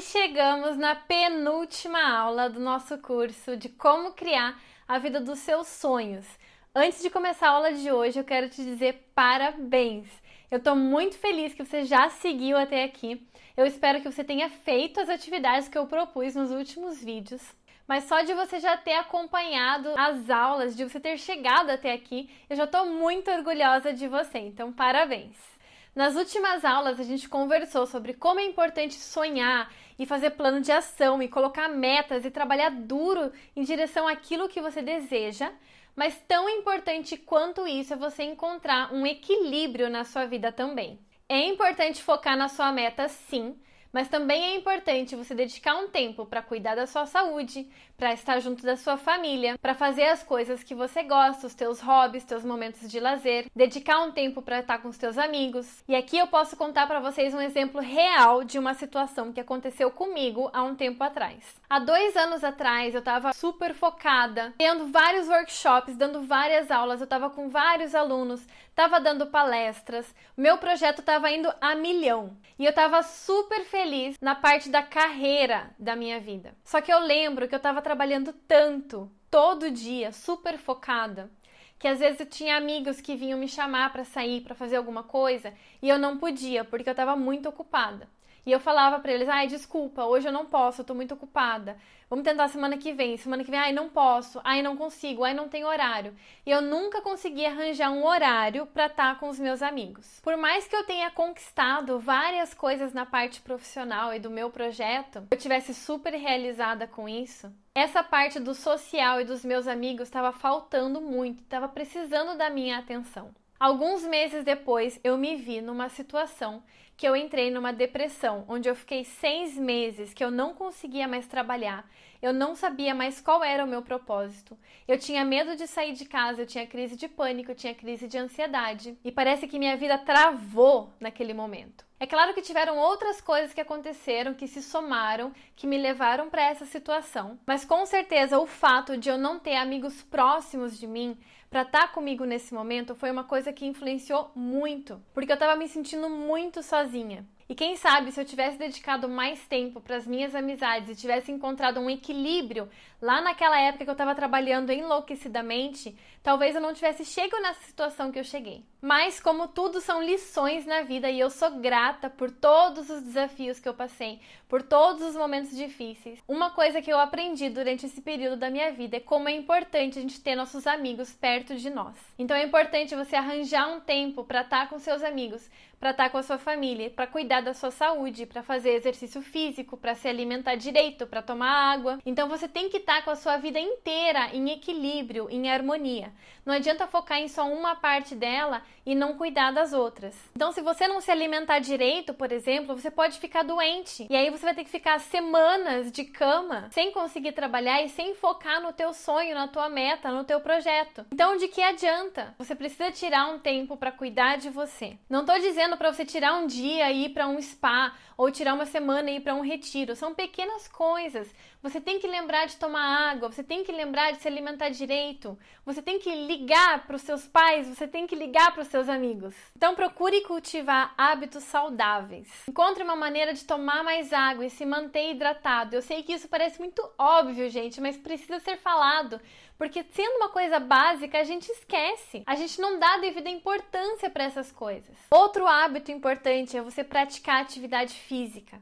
chegamos na penúltima aula do nosso curso de como criar a vida dos seus sonhos. Antes de começar a aula de hoje, eu quero te dizer parabéns! Eu estou muito feliz que você já seguiu até aqui. Eu espero que você tenha feito as atividades que eu propus nos últimos vídeos. Mas só de você já ter acompanhado as aulas, de você ter chegado até aqui, eu já estou muito orgulhosa de você. Então, parabéns! Nas últimas aulas, a gente conversou sobre como é importante sonhar e fazer plano de ação e colocar metas e trabalhar duro em direção àquilo que você deseja. Mas tão importante quanto isso é você encontrar um equilíbrio na sua vida também. É importante focar na sua meta, sim, mas também é importante você dedicar um tempo para cuidar da sua saúde, para estar junto da sua família, para fazer as coisas que você gosta, os teus hobbies, teus momentos de lazer, dedicar um tempo para estar com os teus amigos. E aqui eu posso contar para vocês um exemplo real de uma situação que aconteceu comigo há um tempo atrás. Há dois anos atrás eu estava super focada, tendo vários workshops, dando várias aulas, eu estava com vários alunos, estava dando palestras, meu projeto estava indo a milhão e eu estava super feliz na parte da carreira da minha vida. Só que eu lembro que eu estava trabalhando tanto, todo dia, super focada, que às vezes eu tinha amigos que vinham me chamar para sair, para fazer alguma coisa, e eu não podia, porque eu estava muito ocupada. E eu falava para eles: ai, desculpa, hoje eu não posso, eu tô muito ocupada. Vamos tentar semana que vem. Semana que vem, ai, não posso, ai, não consigo, ai, não tem horário. E eu nunca consegui arranjar um horário para estar tá com os meus amigos. Por mais que eu tenha conquistado várias coisas na parte profissional e do meu projeto, eu tivesse super realizada com isso. Essa parte do social e dos meus amigos estava faltando muito, estava precisando da minha atenção. Alguns meses depois, eu me vi numa situação que eu entrei numa depressão, onde eu fiquei seis meses que eu não conseguia mais trabalhar, eu não sabia mais qual era o meu propósito. Eu tinha medo de sair de casa, eu tinha crise de pânico, eu tinha crise de ansiedade, e parece que minha vida travou naquele momento. É claro que tiveram outras coisas que aconteceram, que se somaram, que me levaram para essa situação, mas com certeza o fato de eu não ter amigos próximos de mim para estar tá comigo nesse momento foi uma coisa que influenciou muito, porque eu estava me sentindo muito sozinha. E quem sabe se eu tivesse dedicado mais tempo para as minhas amizades e tivesse encontrado um equilíbrio lá naquela época que eu estava trabalhando enlouquecidamente, talvez eu não tivesse chegado nessa situação que eu cheguei. Mas, como tudo, são lições na vida e eu sou grata por todos os desafios que eu passei, por todos os momentos difíceis. Uma coisa que eu aprendi durante esse período da minha vida é como é importante a gente ter nossos amigos perto de nós. Então, é importante você arranjar um tempo para estar tá com seus amigos, para estar tá com a sua família, para cuidar da sua saúde, para fazer exercício físico, para se alimentar direito, para tomar água. Então, você tem que estar tá com a sua vida inteira em equilíbrio, em harmonia. Não adianta focar em só uma parte dela e não cuidar das outras. Então, se você não se alimentar direito, por exemplo, você pode ficar doente. E aí você vai ter que ficar semanas de cama sem conseguir trabalhar e sem focar no teu sonho, na tua meta, no teu projeto. Então, de que adianta? Você precisa tirar um tempo para cuidar de você. Não estou dizendo para você tirar um dia e ir para um spa ou tirar uma semana e ir para um retiro. São pequenas coisas. Você tem que lembrar de tomar água, você tem que lembrar de se alimentar direito. Você tem que ligar para os seus pais, você tem que ligar para os seus amigos. Então procure cultivar hábitos saudáveis. Encontre uma maneira de tomar mais água e se manter hidratado. Eu sei que isso parece muito óbvio, gente, mas precisa ser falado, porque sendo uma coisa básica, a gente esquece. A gente não dá devida importância para essas coisas. Outro hábito importante é você praticar atividade física.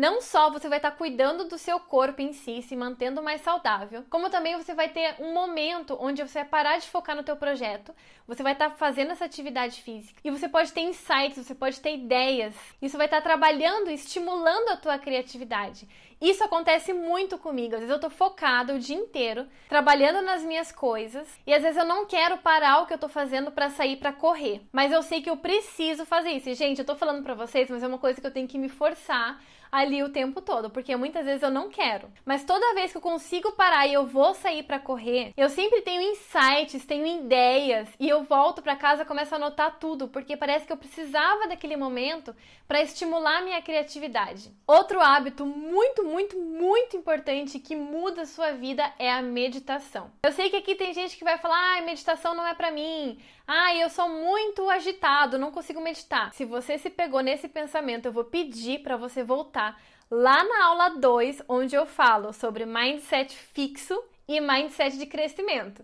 Não só você vai estar tá cuidando do seu corpo em si, se mantendo mais saudável, como também você vai ter um momento onde você vai parar de focar no teu projeto, você vai estar tá fazendo essa atividade física e você pode ter insights, você pode ter ideias. Isso vai estar tá trabalhando, estimulando a tua criatividade. Isso acontece muito comigo. Às vezes eu tô focada o dia inteiro trabalhando nas minhas coisas e às vezes eu não quero parar o que eu tô fazendo para sair para correr, mas eu sei que eu preciso fazer isso. E, gente, eu tô falando para vocês, mas é uma coisa que eu tenho que me forçar ali o tempo todo, porque muitas vezes eu não quero. Mas toda vez que eu consigo parar e eu vou sair para correr, eu sempre tenho insights, tenho ideias e eu volto para casa, começo a anotar tudo, porque parece que eu precisava daquele momento para estimular minha criatividade. Outro hábito muito, muito, muito importante que muda a sua vida é a meditação. Eu sei que aqui tem gente que vai falar: "Ah, meditação não é para mim". Ah, eu sou muito agitado, não consigo meditar. Se você se pegou nesse pensamento, eu vou pedir para você voltar lá na aula 2, onde eu falo sobre mindset fixo e mindset de crescimento.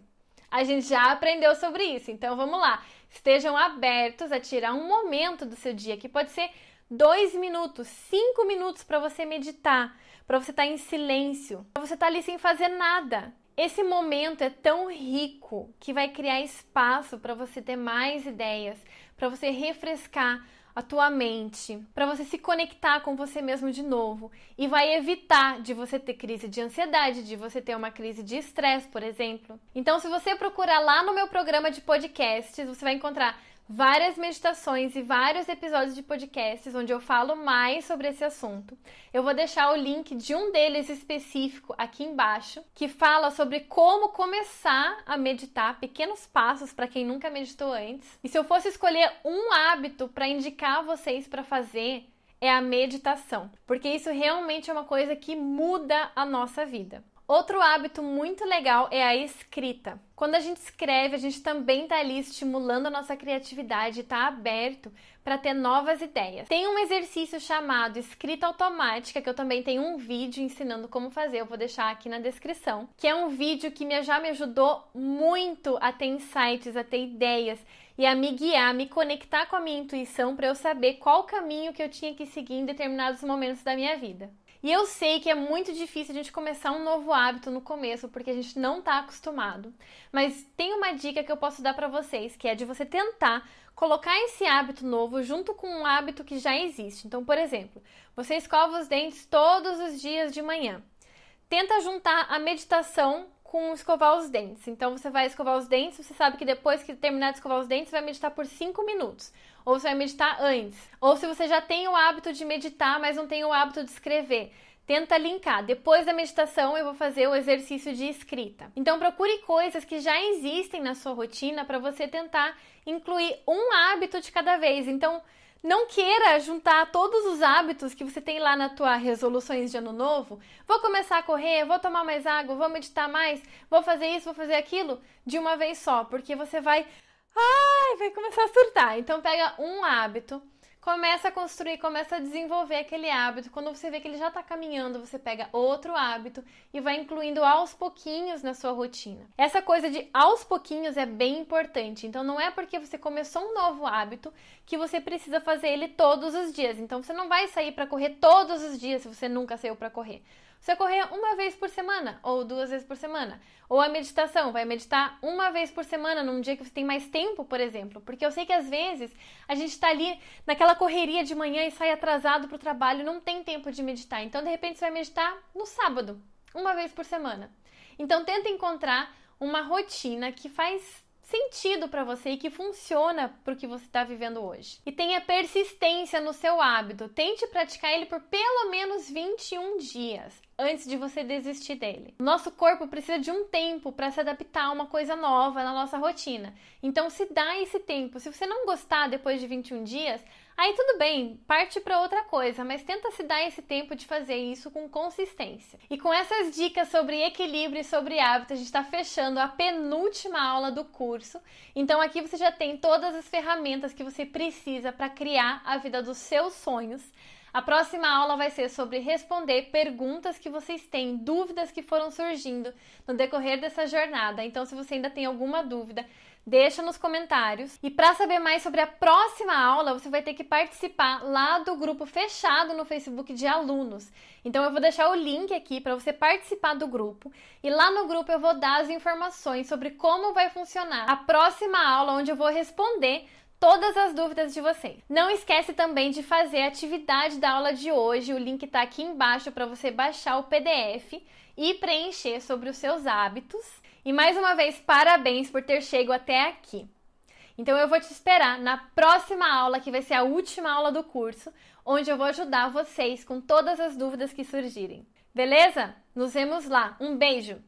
A gente já aprendeu sobre isso, então vamos lá. Estejam abertos a tirar um momento do seu dia, que pode ser dois minutos, cinco minutos para você meditar, para você estar tá em silêncio, para você estar tá ali sem fazer nada. Esse momento é tão rico que vai criar espaço para você ter mais ideias, para você refrescar a tua mente, para você se conectar com você mesmo de novo e vai evitar de você ter crise de ansiedade, de você ter uma crise de estresse, por exemplo. Então, se você procurar lá no meu programa de podcasts, você vai encontrar várias meditações e vários episódios de podcasts onde eu falo mais sobre esse assunto. Eu vou deixar o link de um deles específico aqui embaixo, que fala sobre como começar a meditar, pequenos passos para quem nunca meditou antes. E se eu fosse escolher um hábito para indicar a vocês para fazer, é a meditação, porque isso realmente é uma coisa que muda a nossa vida. Outro hábito muito legal é a escrita. Quando a gente escreve, a gente também está ali estimulando a nossa criatividade, está aberto para ter novas ideias. Tem um exercício chamado escrita automática, que eu também tenho um vídeo ensinando como fazer, eu vou deixar aqui na descrição, que é um vídeo que me, já me ajudou muito a ter insights, a ter ideias e a me guiar, a me conectar com a minha intuição para eu saber qual caminho que eu tinha que seguir em determinados momentos da minha vida. E eu sei que é muito difícil a gente começar um novo hábito no começo, porque a gente não está acostumado. Mas tem uma dica que eu posso dar para vocês, que é de você tentar colocar esse hábito novo junto com um hábito que já existe. Então, por exemplo, você escova os dentes todos os dias de manhã. Tenta juntar a meditação com escovar os dentes. Então você vai escovar os dentes, você sabe que depois que terminar de escovar os dentes, você vai meditar por 5 minutos. Ou você vai meditar antes. Ou se você já tem o hábito de meditar, mas não tem o hábito de escrever. Tenta linkar. Depois da meditação, eu vou fazer o exercício de escrita. Então, procure coisas que já existem na sua rotina para você tentar incluir um hábito de cada vez. Então, não queira juntar todos os hábitos que você tem lá na tua resoluções de ano novo. Vou começar a correr, vou tomar mais água, vou meditar mais, vou fazer isso, vou fazer aquilo de uma vez só, porque você vai ai, vai começar a surtar. Então pega um hábito começa a construir, começa a desenvolver aquele hábito. Quando você vê que ele já está caminhando, você pega outro hábito e vai incluindo aos pouquinhos na sua rotina. Essa coisa de aos pouquinhos é bem importante. Então não é porque você começou um novo hábito que você precisa fazer ele todos os dias. Então você não vai sair para correr todos os dias se você nunca saiu para correr você correr uma vez por semana ou duas vezes por semana. Ou a meditação, vai meditar uma vez por semana, num dia que você tem mais tempo, por exemplo. Porque eu sei que às vezes a gente está ali naquela correria de manhã e sai atrasado para o trabalho, não tem tempo de meditar. Então, de repente, você vai meditar no sábado, uma vez por semana. Então, tenta encontrar uma rotina que faz sentido para você e que funciona para o que você está vivendo hoje. E tenha persistência no seu hábito. Tente praticar ele por pelo menos 21 dias antes de você desistir dele. Nosso corpo precisa de um tempo para se adaptar a uma coisa nova na nossa rotina. Então se dá esse tempo. Se você não gostar depois de 21 dias, Aí tudo bem, parte para outra coisa, mas tenta se dar esse tempo de fazer isso com consistência. E com essas dicas sobre equilíbrio e sobre hábito, a gente está fechando a penúltima aula do curso. Então aqui você já tem todas as ferramentas que você precisa para criar a vida dos seus sonhos. A próxima aula vai ser sobre responder perguntas que vocês têm, dúvidas que foram surgindo no decorrer dessa jornada. Então, se você ainda tem alguma dúvida, Deixa nos comentários. E para saber mais sobre a próxima aula, você vai ter que participar lá do grupo fechado no Facebook de alunos. Então eu vou deixar o link aqui para você participar do grupo. E lá no grupo eu vou dar as informações sobre como vai funcionar a próxima aula onde eu vou responder todas as dúvidas de vocês. Não esquece também de fazer a atividade da aula de hoje, o link está aqui embaixo para você baixar o PDF e preencher sobre os seus hábitos. E mais uma vez, parabéns por ter chegado até aqui. Então eu vou te esperar na próxima aula, que vai ser a última aula do curso, onde eu vou ajudar vocês com todas as dúvidas que surgirem. Beleza? Nos vemos lá. Um beijo.